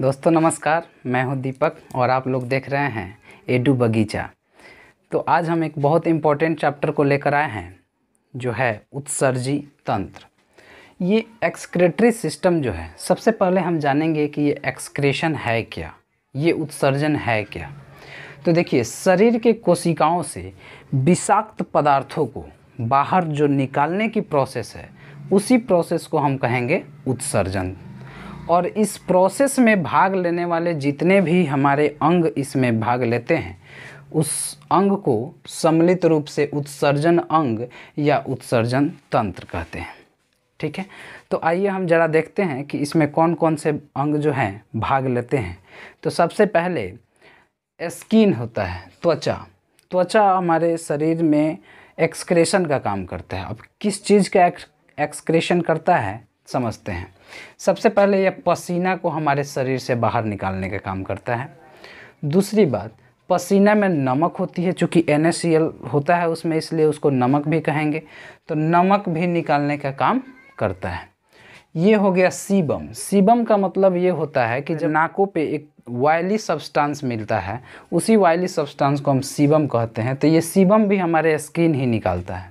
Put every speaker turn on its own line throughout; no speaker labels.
दोस्तों नमस्कार मैं हूं दीपक और आप लोग देख रहे हैं एडू बगीचा तो आज हम एक बहुत इम्पोर्टेंट चैप्टर को लेकर आए हैं जो है उत्सर्जी तंत्र ये एक्सक्रेटरी सिस्टम जो है सबसे पहले हम जानेंगे कि ये एक्सक्रेशन है क्या ये उत्सर्जन है क्या तो देखिए शरीर के कोशिकाओं से विषाक्त पदार्थों को बाहर जो निकालने की प्रोसेस है उसी प्रोसेस को हम कहेंगे उत्सर्जन और इस प्रोसेस में भाग लेने वाले जितने भी हमारे अंग इसमें भाग लेते हैं उस अंग को सम्मिलित रूप से उत्सर्जन अंग या उत्सर्जन तंत्र कहते हैं ठीक है तो आइए हम ज़रा देखते हैं कि इसमें कौन कौन से अंग जो हैं भाग लेते हैं तो सबसे पहले स्किन होता है त्वचा त्वचा हमारे शरीर में एक्सक्रेशन का काम करता है अब किस चीज़ का एक्सक्रेशन करता है समझते हैं सबसे पहले यह पसीना को हमारे शरीर से बाहर निकालने का काम करता है दूसरी बात पसीना में नमक होती है चूँकि एन होता है उसमें इसलिए उसको नमक भी कहेंगे तो नमक भी निकालने का काम करता है ये हो गया सीबम सीबम का मतलब ये होता है कि जब नाकों पे एक वायली सब्सटेंस मिलता है उसी वायली सब्सटेंस को हम सीबम कहते हैं तो ये सीबम भी हमारे स्किन ही निकालता है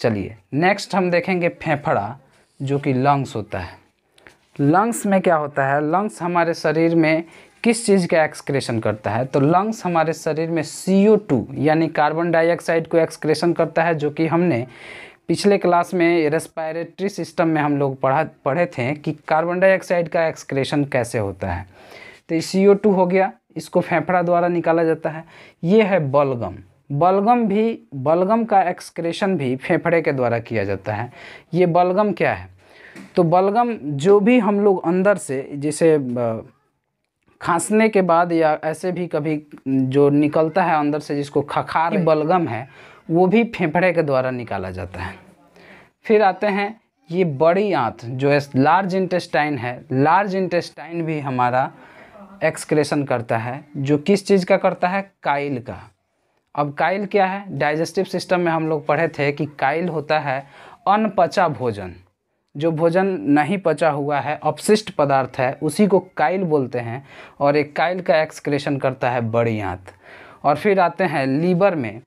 चलिए नेक्स्ट हम देखेंगे फेफड़ा जो कि लंग्स होता है लंग्स में क्या होता है लंग्स हमारे शरीर में किस चीज़ का एक्सक्रेशन करता है तो लंग्स हमारे शरीर में टू यानी कार्बन डाइऑक्साइड को एक्सक्रेशन करता है जो कि हमने पिछले क्लास में रेस्पायरेटरी सिस्टम में हम लोग पढ़ा पढ़े थे कि कार्बन डाइऑक्साइड का एक्सक्रेशन कैसे होता है तो सी हो गया इसको फेफड़ा द्वारा निकाला जाता है ये है बलगम बलगम भी बलगम का एक्सक्रेशन भी फेफड़े के द्वारा किया जाता है ये बलगम क्या है तो बलगम जो भी हम लोग अंदर से जिसे खांसने के बाद या ऐसे भी कभी जो निकलता है अंदर से जिसको खखार बलगम है वो भी फेफड़े के द्वारा निकाला जाता है फिर आते हैं ये बड़ी आंत जो है लार्ज इंटेस्टाइन है लार्ज इंटेस्टाइन भी हमारा एक्सक्रेशन करता है जो किस चीज़ का करता है काइल का अब काइल क्या है डाइजेस्टिव सिस्टम में हम लोग पढ़े थे कि काइल होता है अनपचा भोजन जो भोजन नहीं पचा हुआ है अपशिष्ट पदार्थ है उसी को काइल बोलते हैं और एक काइल का एक्सक्रेशन करता है बड़ी आँत और फिर आते हैं लीवर में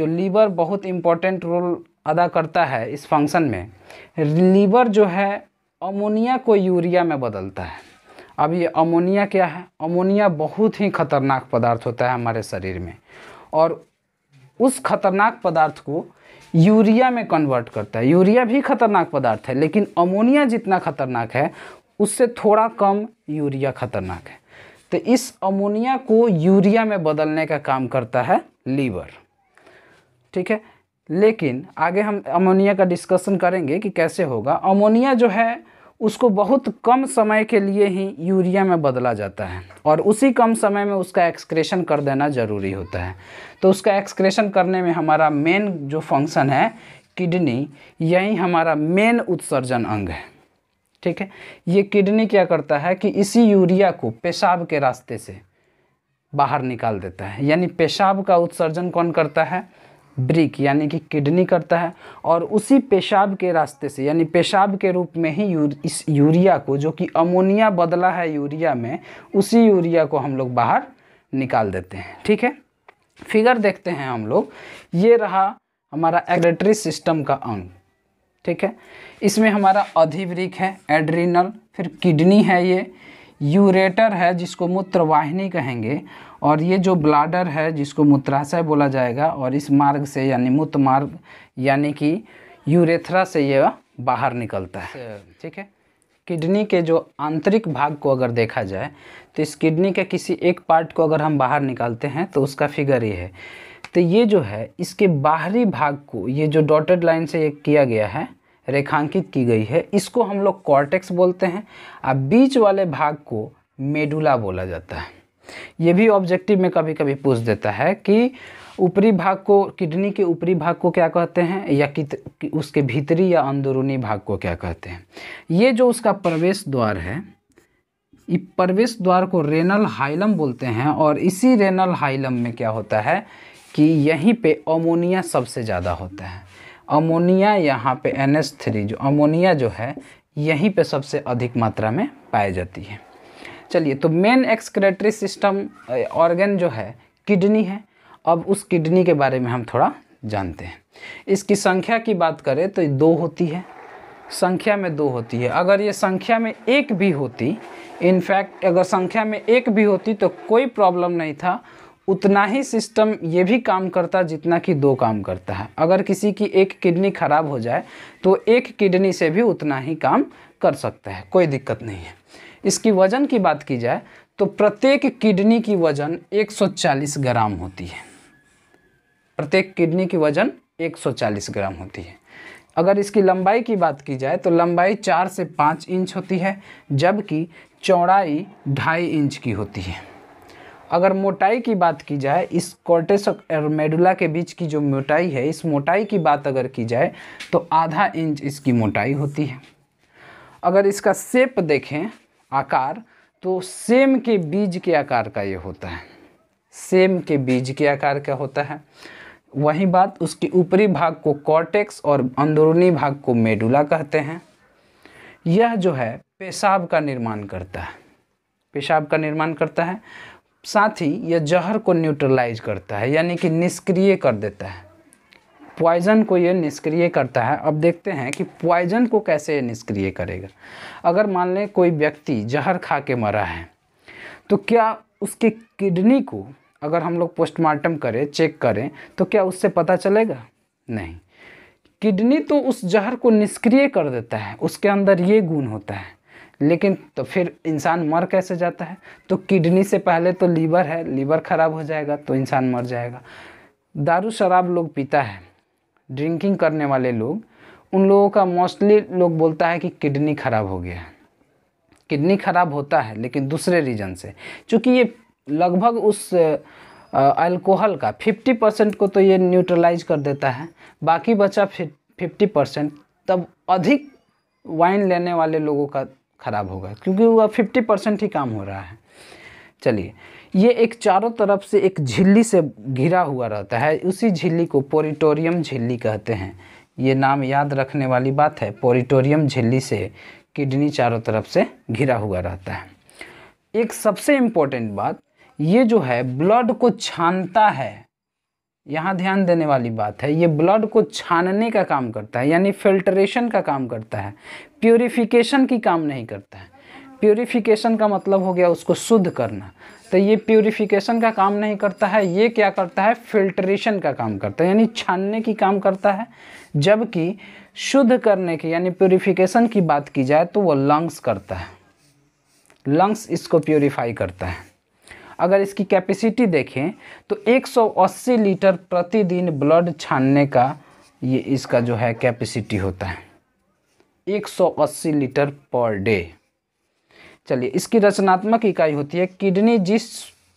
जो लीवर बहुत इम्पोर्टेंट रोल अदा करता है इस फंक्शन में लीवर जो है अमोनिया को यूरिया में बदलता है अब ये अमोनिया क्या है अमोनिया बहुत ही खतरनाक पदार्थ होता है हमारे शरीर में और उस खतरनाक पदार्थ को यूरिया में कन्वर्ट करता है यूरिया भी खतरनाक पदार्थ है लेकिन अमोनिया जितना खतरनाक है उससे थोड़ा कम यूरिया खतरनाक है तो इस अमोनिया को यूरिया में बदलने का काम करता है लीवर ठीक है लेकिन आगे हम अमोनिया का डिस्कशन करेंगे कि कैसे होगा अमोनिया जो है उसको बहुत कम समय के लिए ही यूरिया में बदला जाता है और उसी कम समय में उसका एक्सक्रेशन कर देना ज़रूरी होता है तो उसका एक्सक्रेशन करने में हमारा मेन जो फंक्शन है किडनी यही हमारा मेन उत्सर्जन अंग है ठीक है ये किडनी क्या करता है कि इसी यूरिया को पेशाब के रास्ते से बाहर निकाल देता है यानी पेशाब का उत्सर्जन कौन करता है ब्रिक यानी कि किडनी करता है और उसी पेशाब के रास्ते से यानी पेशाब के रूप में ही यूर, इस यूरिया को जो कि अमोनिया बदला है यूरिया में उसी यूरिया को हम लोग बाहर निकाल देते हैं ठीक है फिगर देखते हैं हम लोग ये रहा हमारा एग्रेटरी सिस्टम का अंग ठीक है इसमें हमारा अधिवृक है एड्रीनल फिर किडनी है ये यूरेटर है जिसको मूत्रवाहिनी कहेंगे और ये जो ब्लाडर है जिसको मूत्राशय बोला जाएगा और इस मार्ग से यानी मूत्र मार्ग यानी कि यूरेथ्रा से ये बाहर निकलता है ठीक है किडनी के जो आंतरिक भाग को अगर देखा जाए तो इस किडनी के किसी एक पार्ट को अगर हम बाहर निकालते हैं तो उसका फिगर ये है तो ये जो है इसके बाहरी भाग को ये जो डॉटेड लाइन से ये किया गया है रेखांकित की गई है इसको हम लोग कॉर्टेक्स बोलते हैं और बीच वाले भाग को मेडुला बोला जाता है ये भी ऑब्जेक्टिव में कभी कभी पूछ देता है कि ऊपरी भाग को किडनी के ऊपरी भाग को क्या कहते हैं या कित उसके भीतरी या अंदरूनी भाग को क्या कहते हैं ये जो उसका प्रवेश द्वार है प्रवेश द्वार को रेनल हाइलम बोलते हैं और इसी रेनल हाइलम में क्या होता है कि यहीं पे अमोनिया सबसे ज़्यादा होता है अमोनिया यहाँ पे एन एस थ्री जो अमोनिया जो है यहीं पे सबसे अधिक मात्रा में पाई जाती है चलिए तो मेन एक्सक्रेटरी सिस्टम ऑर्गन जो है किडनी है अब उस किडनी के बारे में हम थोड़ा जानते हैं इसकी संख्या की बात करें तो दो होती है संख्या में दो होती है अगर ये संख्या में एक भी होती इनफैक्ट अगर संख्या में एक भी होती तो कोई प्रॉब्लम नहीं था उतना ही सिस्टम ये भी काम करता जितना कि दो काम करता है अगर किसी की एक किडनी खराब हो जाए तो एक किडनी से भी उतना ही काम कर सकता है कोई दिक्कत नहीं है इसकी वज़न की बात की जाए तो प्रत्येक किडनी की वज़न 140 ग्राम होती है प्रत्येक किडनी की वज़न 140 ग्राम होती है अगर इसकी लंबाई की बात की जाए तो लंबाई चार से पाँच इंच होती है जबकि चौड़ाई ढाई इंच की होती है अगर मोटाई की बात की जाए इस कॉर्टेस और मेडुला के बीच की जो मोटाई है इस मोटाई की बात अगर की जाए तो आधा इंच इसकी मोटाई होती है अगर इसका सेप देखें आकार तो सेम के बीज के आकार का ये होता है सेम के बीज के आकार का होता है वही बात उसके ऊपरी भाग को कॉर्टेक्स और अंदरूनी भाग को मेडुला कहते हैं यह जो है पेशाब का निर्माण करता है पेशाब का निर्माण करता है साथ ही यह जहर को न्यूट्रलाइज करता है यानी कि निष्क्रिय कर देता है पॉइजन को यह निष्क्रिय करता है अब देखते हैं कि पॉइजन को कैसे निष्क्रिय करेगा अगर मान लें कोई व्यक्ति जहर खा के मरा है तो क्या उसके किडनी को अगर हम लोग पोस्टमार्टम करें चेक करें तो क्या उससे पता चलेगा नहीं किडनी तो उस जहर को निष्क्रिय कर देता है उसके अंदर ये गुण होता है लेकिन तो फिर इंसान मर कैसे जाता है तो किडनी से पहले तो लीवर है लीवर ख़राब हो जाएगा तो इंसान मर जाएगा दारू शराब लोग पीता है ड्रिंकिंग करने वाले लोग उन लोगों का मोस्टली लोग बोलता है कि किडनी ख़राब हो गया है किडनी ख़राब होता है लेकिन दूसरे रीजन से चूँकि ये लगभग उस अल्कोहल का 50 परसेंट को तो ये न्यूट्रलाइज कर देता है बाकी बचा फिफ्टी परसेंट तब अधिक वाइन लेने वाले लोगों का ख़राब होगा क्योंकि वह फिफ्टी परसेंट ही काम हो रहा है चलिए ये एक चारों तरफ से एक झिल्ली से घिरा हुआ रहता है उसी झिल्ली को पोरिटोरियम झिल्ली कहते हैं ये नाम याद रखने वाली बात है पोरिटोरियम झिल्ली से किडनी चारों तरफ से घिरा हुआ रहता है एक सबसे इम्पोर्टेंट बात ये जो है ब्लड को छानता है यहाँ ध्यान देने वाली बात है ये ब्लड को छानने का काम करता है यानी फिल्ट्रेशन का काम करता है प्योरीफिकेशन की काम नहीं करता है प्योरीफिकेशन का मतलब हो गया उसको शुद्ध करना तो ये प्योरीफिकेशन का काम नहीं करता है ये क्या करता है फिल्ट्रेशन का काम करता है यानी छानने की काम करता है जबकि शुद्ध करने की यानी प्योरीफिकेशन की बात की जाए तो वो लंग्स करता है लंग्स इसको प्योरीफाई करता है अगर इसकी कैपेसिटी देखें तो 180 लीटर प्रतिदिन ब्लड छानने का ये इसका जो है कैपेसिटी होता है 180 लीटर पर डे चलिए इसकी रचनात्मक इकाई होती है किडनी जिस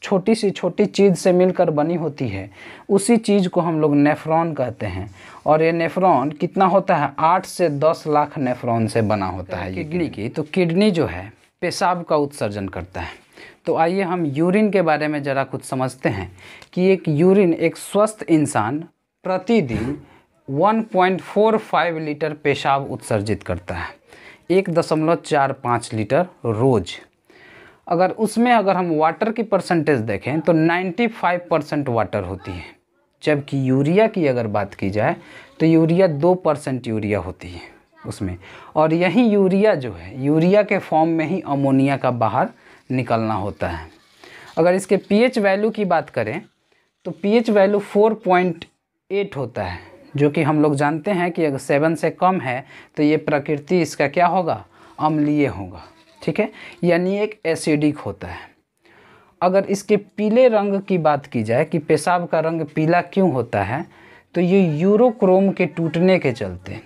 छोटी सी छोटी चीज़ से मिलकर बनी होती है उसी चीज़ को हम लोग नेफ्रॉन कहते हैं और ये नेफ्रॉन कितना होता है आठ से दस लाख नेफ्रॉन से बना होता है किडनी की तो किडनी जो है पेशाब का उत्सर्जन करता है तो आइए हम यूरिन के बारे में ज़रा कुछ समझते हैं कि एक यूरिन एक स्वस्थ इंसान प्रतिदिन 1.45 लीटर पेशाब उत्सर्जित करता है एक दशमलव चार पाँच लीटर रोज़ अगर उसमें अगर हम वाटर की परसेंटेज देखें तो 95 परसेंट वाटर होती है जबकि यूरिया की अगर बात की जाए तो यूरिया दो परसेंट यूरिया होती है उसमें और यही यूरिया जो है यूरिया के फॉर्म में ही अमोनिया का बाहर निकलना होता है अगर इसके पीएच वैल्यू की बात करें तो पीएच वैल्यू 4.8 होता है जो कि हम लोग जानते हैं कि अगर सेवन से कम है तो ये प्रकृति इसका क्या होगा अम्लीय होगा ठीक है यानी एक एसिडिक होता है अगर इसके पीले रंग की बात की जाए कि पेशाब का रंग पीला क्यों होता है तो ये यूरोक्रोम के टूटने के चलते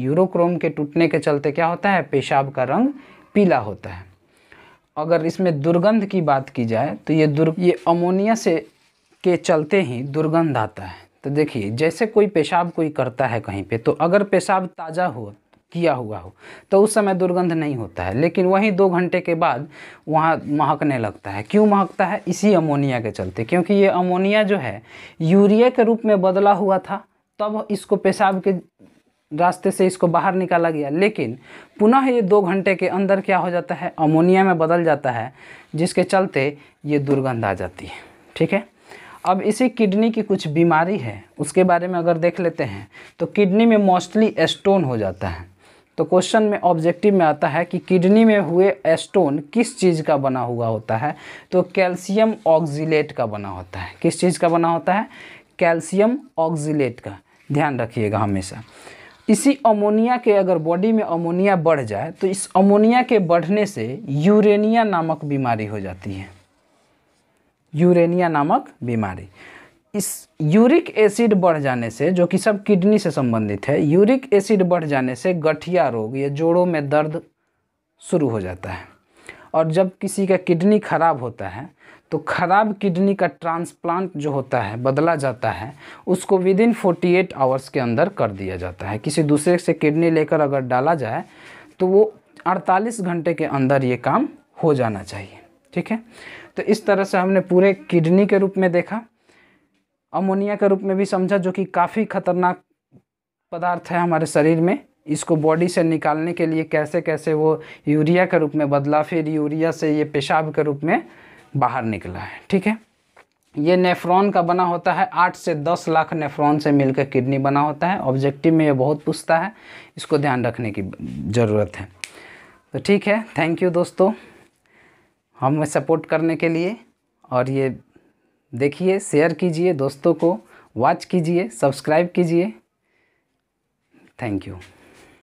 यूरोक्रोम के टूटने के चलते क्या होता है पेशाब का रंग पीला होता है अगर इसमें दुर्गंध की बात की जाए तो ये दुर् ये अमोनिया से के चलते ही दुर्गंध आता है तो देखिए जैसे कोई पेशाब कोई करता है कहीं पे तो अगर पेशाब ताज़ा हो किया हुआ हो तो उस समय दुर्गंध नहीं होता है लेकिन वहीं दो घंटे के बाद वहाँ महकने लगता है क्यों महकता है इसी अमोनिया के चलते क्योंकि ये अमोनिया जो है यूरिया के रूप में बदला हुआ था तब इसको पेशाब के रास्ते से इसको बाहर निकाला गया लेकिन पुनः ये दो घंटे के अंदर क्या हो जाता है अमोनिया में बदल जाता है जिसके चलते ये दुर्गंध आ जाती है ठीक है अब इसी किडनी की कुछ बीमारी है उसके बारे में अगर देख लेते हैं तो किडनी में मोस्टली एस्टोन हो जाता है तो क्वेश्चन में ऑब्जेक्टिव में आता है कि किडनी में हुए एस्टोन किस चीज़ का बना हुआ होता है तो कैल्शियम ऑक्जिलेट का बना होता है किस चीज़ का बना होता है कैल्शियम ऑक्जिलेट का ध्यान रखिएगा हमेशा इसी अमोनिया के अगर बॉडी में अमोनिया बढ़ जाए तो इस अमोनिया के बढ़ने से यूरेनिया नामक बीमारी हो जाती है यूरेनिया नामक बीमारी इस यूरिक एसिड बढ़ जाने से जो कि सब किडनी से संबंधित है यूरिक एसिड बढ़ जाने से गठिया रोग या जोड़ों में दर्द शुरू हो जाता है और जब किसी का किडनी ख़राब होता है तो ख़राब किडनी का ट्रांसप्लांट जो होता है बदला जाता है उसको within forty eight hours के अंदर कर दिया जाता है किसी दूसरे से किडनी लेकर अगर डाला जाए तो वो अड़तालीस घंटे के अंदर ये काम हो जाना चाहिए ठीक है तो इस तरह से हमने पूरे किडनी के रूप में देखा अमोनिया के रूप में भी समझा जो कि काफ़ी खतरनाक पदार्थ है हमारे शरीर में इसको बॉडी से निकालने के लिए कैसे कैसे वो यूरिया के रूप में बदला फिर यूरिया से ये पेशाब के रूप में बाहर निकला है ठीक है ये नेफ्रॉन का बना होता है आठ से दस लाख नेफ्रॉन से मिलकर किडनी बना होता है ऑब्जेक्टिव में ये बहुत पूछता है इसको ध्यान रखने की ज़रूरत है तो ठीक है थैंक यू दोस्तों हमें सपोर्ट करने के लिए और ये देखिए शेयर कीजिए दोस्तों को वॉच कीजिए सब्सक्राइब कीजिए थैंक यू